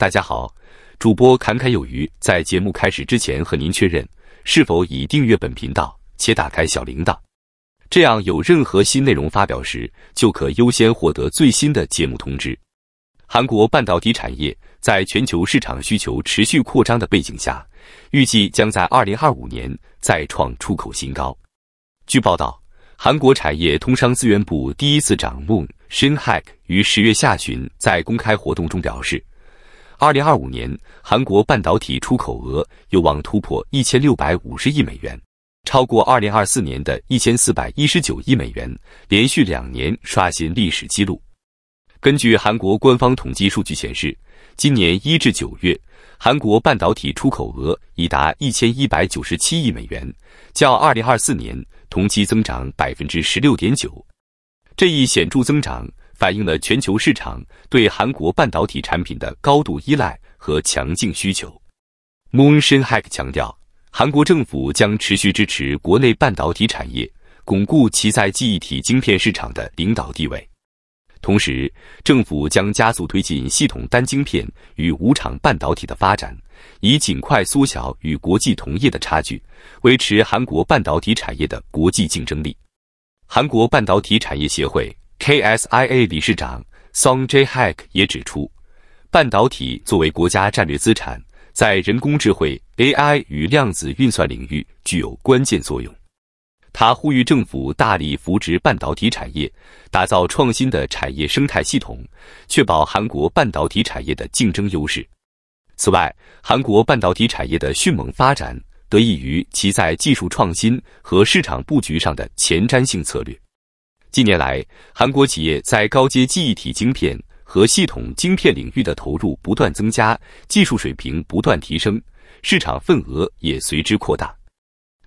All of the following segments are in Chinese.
大家好，主播侃侃有余。在节目开始之前，和您确认是否已订阅本频道且打开小铃铛，这样有任何新内容发表时，就可优先获得最新的节目通知。韩国半导体产业在全球市场需求持续扩张的背景下，预计将在二零二五年再创出口新高。据报道，韩国产业通商资源部第一次长 Moon Shin-hak 于十月下旬在公开活动中表示。二零二五年，韩国半导体出口额有望突破一千六百五十亿美元，超过二零二四年的一千四百一十九亿美元，连续两年刷新历史记录。根据韩国官方统计数据显示，今年一至九月，韩国半导体出口额已达一千一百九十七亿美元，较二零二四年同期增长百分之十六点九。这一显著增长。反映了全球市场对韩国半导体产品的高度依赖和强劲需求。Moon Shin-hak 强调，韩国政府将持续支持国内半导体产业，巩固其在记忆体晶片市场的领导地位。同时，政府将加速推进系统单晶片与无厂半导体的发展，以尽快缩小与国际同业的差距，维持韩国半导体产业的国际竞争力。韩国半导体产业协会。Ksia 理事长 Song j Hak 也指出，半导体作为国家战略资产，在人工智能 AI 与量子运算领域具有关键作用。他呼吁政府大力扶植半导体产业，打造创新的产业生态系统，确保韩国半导体产业的竞争优势。此外，韩国半导体产业的迅猛发展得益于其在技术创新和市场布局上的前瞻性策略。近年来，韩国企业在高阶记忆体晶片和系统晶片领域的投入不断增加，技术水平不断提升，市场份额也随之扩大。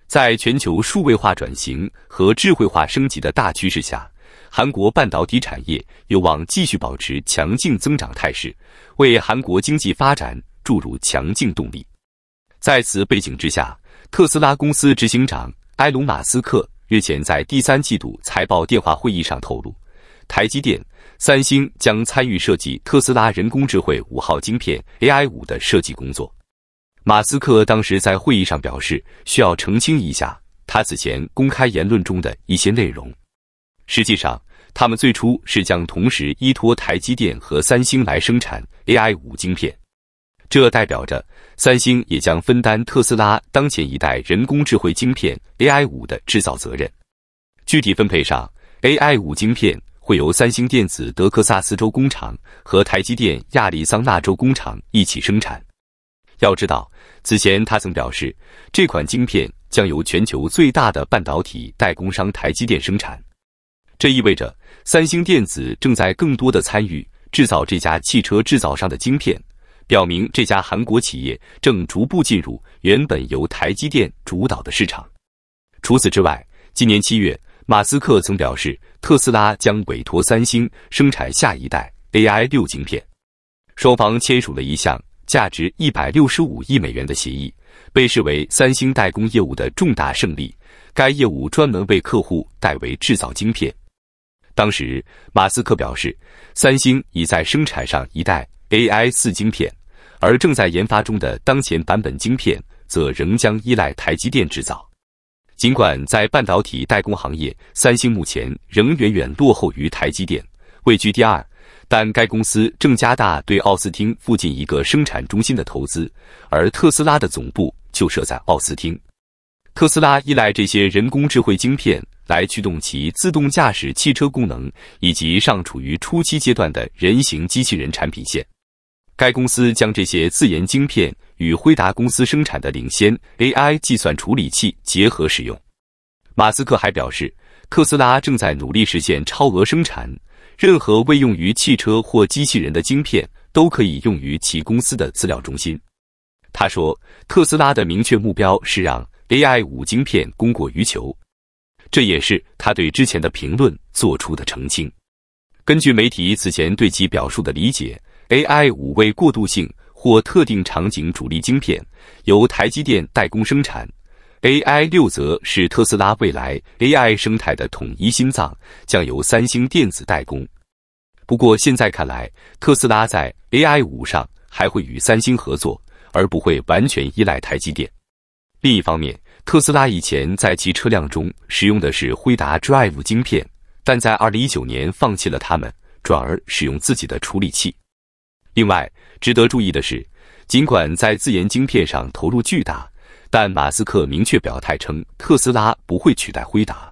在全球数位化转型和智慧化升级的大趋势下，韩国半导体产业有望继续保持强劲增长态势，为韩国经济发展注入强劲动力。在此背景之下，特斯拉公司执行长埃隆·马斯克。日前在第三季度财报电话会议上透露，台积电、三星将参与设计特斯拉人工智慧五号晶片 AI 五的设计工作。马斯克当时在会议上表示，需要澄清一下他此前公开言论中的一些内容。实际上，他们最初是将同时依托台积电和三星来生产 AI 五晶片，这代表着。三星也将分担特斯拉当前一代人工智慧晶片 AI 五的制造责任。具体分配上，AI 五晶片会由三星电子德克萨斯州工厂和台积电亚利桑那州工厂一起生产。要知道，此前他曾表示，这款晶片将由全球最大的半导体代工商台积电生产。这意味着三星电子正在更多的参与制造这家汽车制造商的晶片。表明这家韩国企业正逐步进入原本由台积电主导的市场。除此之外，今年七月，马斯克曾表示，特斯拉将委托三星生产下一代 AI 六晶片。双方签署了一项价值一百六十五亿美元的协议，被视为三星代工业务的重大胜利。该业务专门为客户代为制造晶片。当时，马斯克表示，三星已在生产上一代 AI 四晶片，而正在研发中的当前版本晶片则仍将依赖台积电制造。尽管在半导体代工行业，三星目前仍远远落后于台积电，位居第二，但该公司正加大对奥斯汀附近一个生产中心的投资，而特斯拉的总部就设在奥斯汀。特斯拉依赖这些人工智慧晶片。来驱动其自动驾驶汽车功能，以及尚处于初期阶段的人形机器人产品线。该公司将这些自研晶片与辉达公司生产的领先 AI 计算处理器结合使用。马斯克还表示，特斯拉正在努力实现超额生产。任何未用于汽车或机器人的晶片都可以用于其公司的资料中心。他说，特斯拉的明确目标是让 AI 五晶片供过于求。这也是他对之前的评论做出的澄清。根据媒体此前对其表述的理解，AI 五为过渡性或特定场景主力晶片，由台积电代工生产；AI 六则是特斯拉未来 AI 生态的统一心脏，将由三星电子代工。不过现在看来，特斯拉在 AI 五上还会与三星合作，而不会完全依赖台积电。另一方面，特斯拉以前在其车辆中使用的是辉达 Drive 晶片，但在2019年放弃了它们，转而使用自己的处理器。另外，值得注意的是，尽管在自研晶片上投入巨大，但马斯克明确表态称特斯拉不会取代辉达。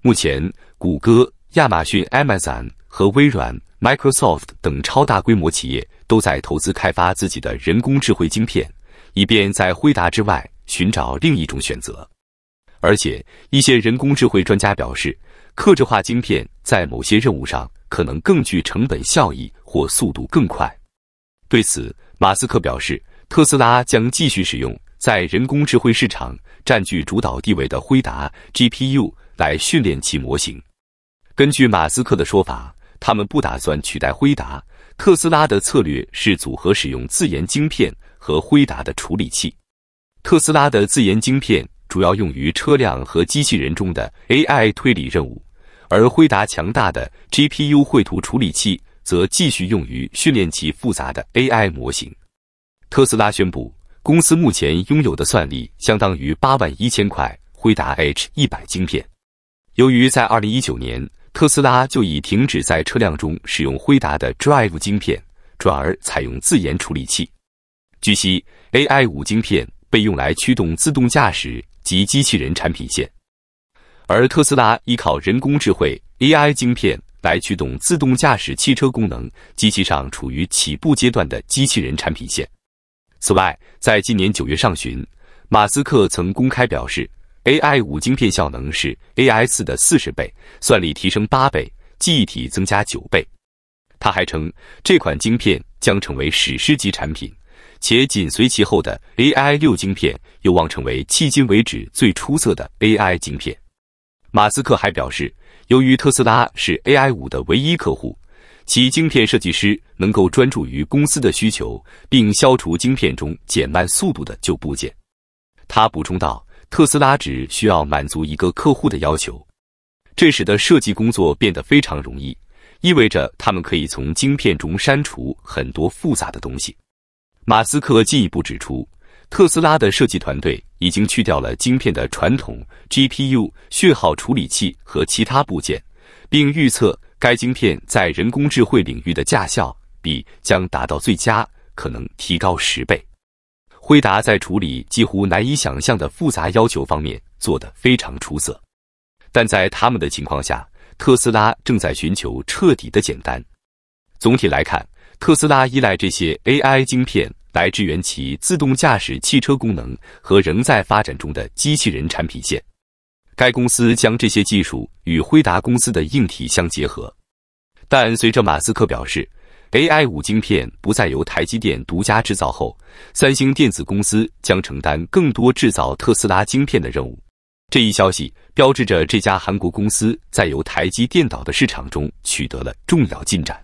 目前，谷歌、亚马逊 Amazon 和微软 Microsoft 等超大规模企业都在投资开发自己的人工智慧晶片，以便在辉达之外。寻找另一种选择，而且一些人工智慧专家表示，克制化晶片在某些任务上可能更具成本效益或速度更快。对此，马斯克表示，特斯拉将继续使用在人工智慧市场占据主导地位的辉达 GPU 来训练其模型。根据马斯克的说法，他们不打算取代辉达。特斯拉的策略是组合使用自研晶片和辉达的处理器。特斯拉的自研晶片主要用于车辆和机器人中的 AI 推理任务，而辉达强大的 GPU 绘图处理器则继续用于训练其复杂的 AI 模型。特斯拉宣布，公司目前拥有的算力相当于八万一千块辉达 H 一百晶片。由于在二零一九年，特斯拉就已停止在车辆中使用辉达的 Drive 晶片，转而采用自研处理器。据悉，AI 五晶片。被用来驱动自动驾驶及机器人产品线，而特斯拉依靠人工智慧 AI 晶片来驱动自动驾驶汽车功能，机器上处于起步阶段的机器人产品线。此外，在今年九月上旬，马斯克曾公开表示，AI 五晶片效能是 AI 四的四十倍，算力提升八倍，记忆体增加九倍。他还称，这款晶片将成为史诗级产品。且紧随其后的 AI 六晶片有望成为迄今为止最出色的 AI 晶片。马斯克还表示，由于特斯拉是 AI 五的唯一客户，其晶片设计师能够专注于公司的需求，并消除晶片中减慢速度的旧部件。他补充道：“特斯拉只需要满足一个客户的要求，这使得设计工作变得非常容易，意味着他们可以从晶片中删除很多复杂的东西。”马斯克进一步指出，特斯拉的设计团队已经去掉了晶片的传统 GPU 编号处理器和其他部件，并预测该晶片在人工智慧领域的价效比将达到最佳，可能提高十倍。辉达在处理几乎难以想象的复杂要求方面做得非常出色，但在他们的情况下，特斯拉正在寻求彻底的简单。总体来看。特斯拉依赖这些 AI 芯片来支援其自动驾驶汽车功能和仍在发展中的机器人产品线。该公司将这些技术与辉达公司的硬体相结合。但随着马斯克表示 AI 五晶片不再由台积电独家制造后，三星电子公司将承担更多制造特斯拉晶片的任务。这一消息标志着这家韩国公司在由台积电导的市场中取得了重要进展。